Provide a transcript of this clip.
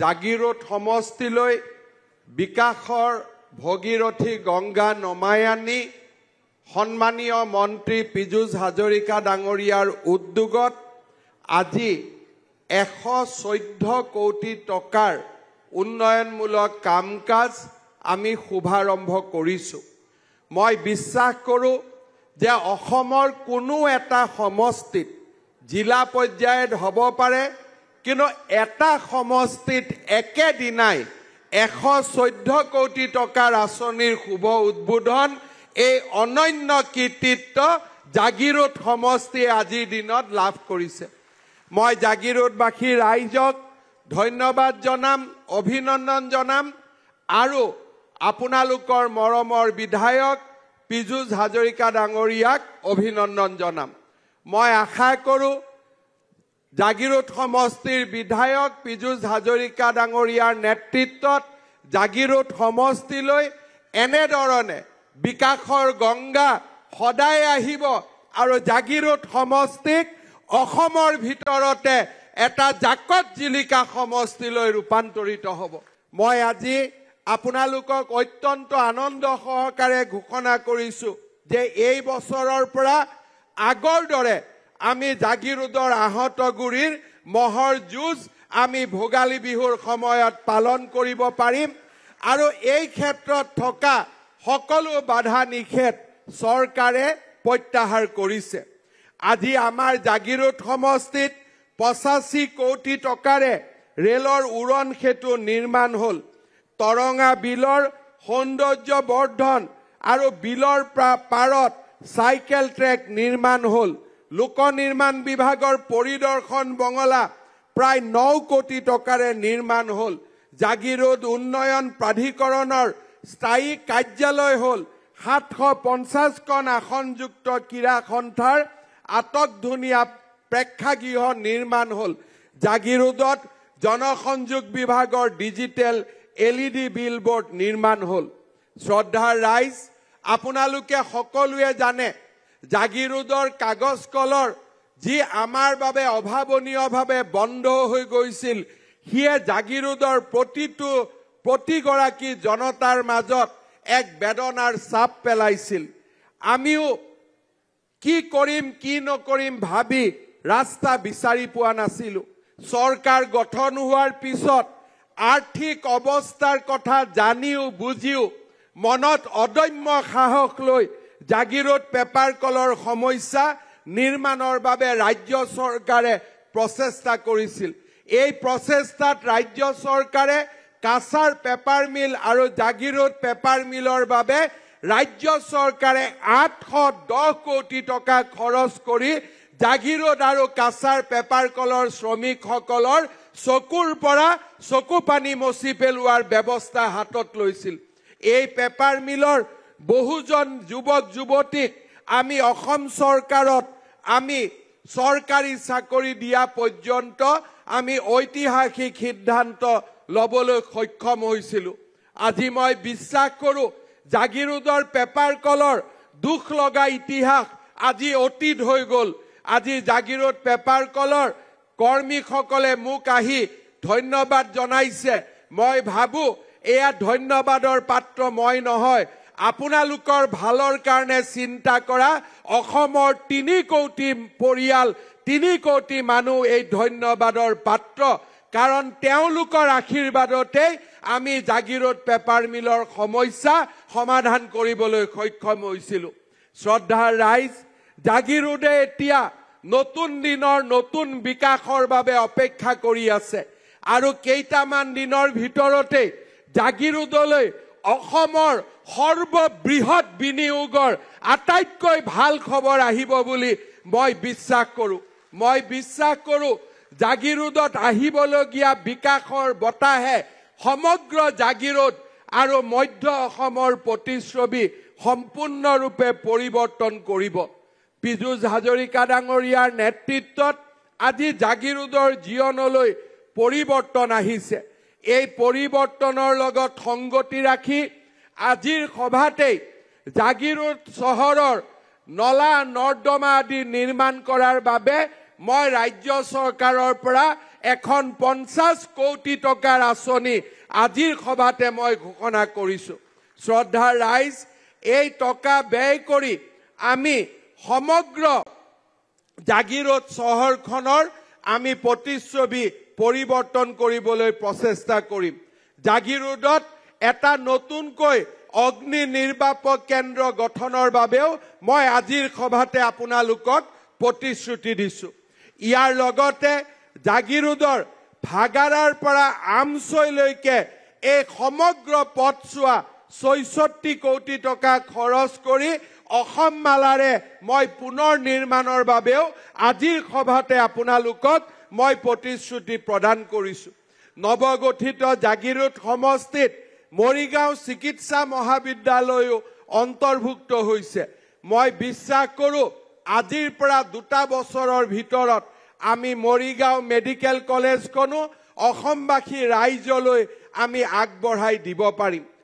জাগিৰোড সমষ্টিলৈ বিকাশৰ ভগীৰথী গংগা নমাই আনি সন্মানীয় মন্ত্ৰী পীযুষ হাজৰিকা ডাঙৰীয়াৰ উদ্যোগত আজি এশ চৈধ্য কোটি টকাৰ উন্নয়নমূলক কাম কাজ আমি শুভাৰম্ভ কৰিছোঁ মই বিশ্বাস কৰোঁ যে অসমৰ কোনো এটা সমষ্টিত জিলা পৰ্যায়ত হ'ব পাৰে কিন্তু এটা সমষ্টিত একেদিনাই এশ চৈধ্য কোটি টকাৰ আঁচনিৰ শুভ উদ্বোধন এই অনন্য কৃতিত্ব জাগিৰোদ সমষ্টিয়ে আজিৰ দিনত লাভ কৰিছে মই জাগিৰোদবাসী ৰাইজক ধন্যবাদ জনাম অভিনন্দন জনাম আৰু আপোনালোকৰ মৰমৰ বিধায়ক পীযুষ হাজৰিকা ডাঙৰীয়াক অভিনন্দন জনাম মই আশা কৰোঁ জাগিৰোদ সমষ্টিৰ বিধায়ক পীযুষ হাজৰিকা ডাঙৰীয়াৰ নেতৃত্বত জাগিৰোদ সমষ্টিলৈ এনেধৰণে বিকাশৰ গংগা সদায় আহিব আৰু জাগিৰোদ সমষ্টিক অসমৰ ভিতৰতে এটা জাকত জিলিকা সমষ্টিলৈ ৰূপান্তৰিত হ'ব মই আজি আপোনালোকক অত্যন্ত আনন্দ সহকাৰে ঘোষণা কৰিছোঁ যে এই বছৰৰ পৰা আগৰ দৰে আমি জাগিৰোদৰ আহত গুৰিৰ মহৰ যুঁজ আমি ভোগালী বিহুৰ সময়ত পালন কৰিব পাৰিম আৰু এই ক্ষেত্ৰত থকা সকলো বাধা নিষেধ চৰকাৰে প্ৰত্যাহাৰ কৰিছে আজি আমাৰ জাগিৰোদ সমষ্টিত পঁচাশী কোটি টকাৰে ৰেলৰ উৰণ সেতু নিৰ্মাণ হ'ল তৰঙা বিলৰ সৌন্দৰ্য বৰ্ধন আৰু বিলৰ পৰা পাৰত চাইকেল ট্ৰেক নিৰ্মাণ হ'ল লোক নিৰ্মাণ বিভাগৰ পৰিদৰ্শন বঙলা প্ৰায় ন কোটি টকাৰে নিৰ্মাণ হ'ল জাগিৰোদ উন্নয়ন প্ৰাধিকৰণৰ স্থায়ী কাৰ্যালয় হ'ল সাতশ পঞ্চাছখন আসনযুক্ত ক্ৰীড়া সন্থাৰ আটক ধুনীয়া প্ৰেক্ষাগৃহ নিৰ্মাণ হ'ল জাগিৰোদত জনসংযোগ বিভাগৰ digital L E D billboard নিৰ্মাণ হ'ল শ্ৰদ্ধাৰ ৰাইজ আপোনালোকে সকলোৱে জানে জাগিৰোদৰ কাগজ কলৰ যি আমাৰ বাবে অভাৱনীয়ভাৱে বন্ধ হৈ গৈছিল সিয়ে জাগিৰোদৰ প্ৰতিটো প্ৰতিগৰাকী জনতাৰ মাজত এক বেদনাৰ চাপ পেলাইছিল আমিও কি কৰিম কি নকৰিম ভাবি ৰাস্তা বিচাৰি পোৱা নাছিলোঁ চৰকাৰ গঠন হোৱাৰ পিছত আৰ্থিক অৱস্থাৰ কথা জানিও বুজিও মনত অদম্য সাহস লৈ জাগিৰোড পেপাৰ কলৰ সমস্যা নিৰ্মাণৰ বাবে ৰাজ্য চৰকাৰে প্ৰচেষ্টা কৰিছিল এই প্ৰচেষ্টাত ৰাজ্য চৰকাৰে কাছাৰ পেপাৰ মিল আৰু জাগিৰোড পেপাৰ মিলৰ বাবে ৰাজ্য চৰকাৰে আঠশ দহ কোটি টকা খৰচ কৰি জাগিৰোড আৰু কাছাৰ পেপাৰ কলৰ শ্ৰমিকসকলৰ চকুৰ পৰা চকু পানী মচি পেলোৱাৰ ব্যৱস্থা হাতত লৈছিল এই পেপাৰ মিলৰ বহুজন যুৱক যুৱতীক আমি অসম চৰকাৰত আমি চৰকাৰী চাকৰি দিয়া পৰ্যন্ত আমি ঐতিহাসিক সিদ্ধান্ত ল'বলৈ সক্ষম হৈছিলোঁ আজি মই বিশ্বাস কৰোঁ জাগিৰোডৰ কলৰ দুখ লগা ইতিহাস আজি অতীত হৈ গ'ল আজি জাগিৰোড কলৰ কৰ্মীসকলে মোক আহি ধন্যবাদ জনাইছে মই ভাবোঁ এয়া ধন্যবাদৰ পাত্ৰ মই নহয় আপোনালোকৰ ভালৰ কাৰণে চিন্তা কৰা অসমৰ তিনি কোটি পৰিয়াল তিনি কোটি মানুহ এই ধন্যবাদৰ পাত্ৰ কাৰণ তেওঁলোকৰ আশীৰ্বাদতেই আমি জাগিৰোদ পেপাৰ মিলৰ সমস্যা সমাধান কৰিবলৈ সক্ষম হৈছিলোঁ শ্ৰদ্ধা ৰাইজ জাগিৰোদে এতিয়া নতুন দিনৰ নতুন বিকাশৰ বাবে অপেক্ষা কৰি আছে আৰু কেইটামান দিনৰ ভিতৰতে জাগিৰোদলৈ অসমৰ সৰ্ববৃহৎ বিনিয়োগৰ আটাইতকৈ ভাল খবৰ আহিব বুলি মই বিশ্বাস কৰোঁ মই বিশ্বাস কৰোঁ জাগিৰোডত আহিবলগীয়া বিকাশৰ বতাহে সমগ্ৰ জাগিৰোড আৰু মধ্য অসমৰ প্ৰতিচ্ছবি সম্পূৰ্ণৰূপে পৰিৱৰ্তন কৰিব পীযুষ হাজৰিকা ডাঙৰীয়াৰ নেতৃত্বত আজি জাগিৰোডৰ জীৱনলৈ পৰিৱৰ্তন আহিছে এই পৰিৱৰ্তনৰ লগত সংগতি ৰাখি আজিৰ সভাতেই জাগিৰোদ চহৰৰ নলা নৰ্দমা আদি নিৰ্মাণ কৰাৰ বাবে মই ৰাজ্য চৰকাৰৰ পৰা এখন পঞ্চাছ কোটি টকাৰ আঁচনি আজিৰ সভাতে মই ঘোষণা কৰিছো শ্ৰদ্ধাৰ ৰাইজ এই টকা ব্যয় কৰি আমি সমগ্ৰ জাগিৰোদ চহৰখনৰ আমি প্ৰতিচ্ছবি পৰিৱৰ্তন কৰিবলৈ প্ৰচেষ্টা কৰিম জাগিৰোডত এটা নতুনকৈ অগ্নি নিৰ্বাপক কেন্দ্ৰ গঠনৰ বাবেও মই আজিৰ সভাতে আপোনালোকক প্ৰতিশ্ৰুতি দিছোঁ ইয়াৰ লগতে জাগিৰোডৰ ভাগাৰাৰ পৰা আমছৈলৈকে এই সমগ্ৰ পথছোৱা ছয়ষষ্ঠি কোটি টকা খৰচ কৰি অসম মালাৰে মই পুনৰ নিৰ্মাণৰ বাবেও আজিৰ সভাতে আপোনালোকক মই প্ৰতিশ্ৰুতি প্ৰদান কৰিছোঁ নৱগঠিত জাগিৰোদ সমষ্টিত মৰিগাঁও চিকিৎসা মহাবিদ্যালয়ো অন্তৰ্ভুক্ত হৈছে মই বিশ্বাস কৰোঁ আজিৰ পৰা দুটা বছৰৰ ভিতৰত আমি মৰিগাঁও মেডিকেল কলেজখনো অসমবাসী ৰাইজলৈ আমি আগবঢ়াই দিব পাৰিম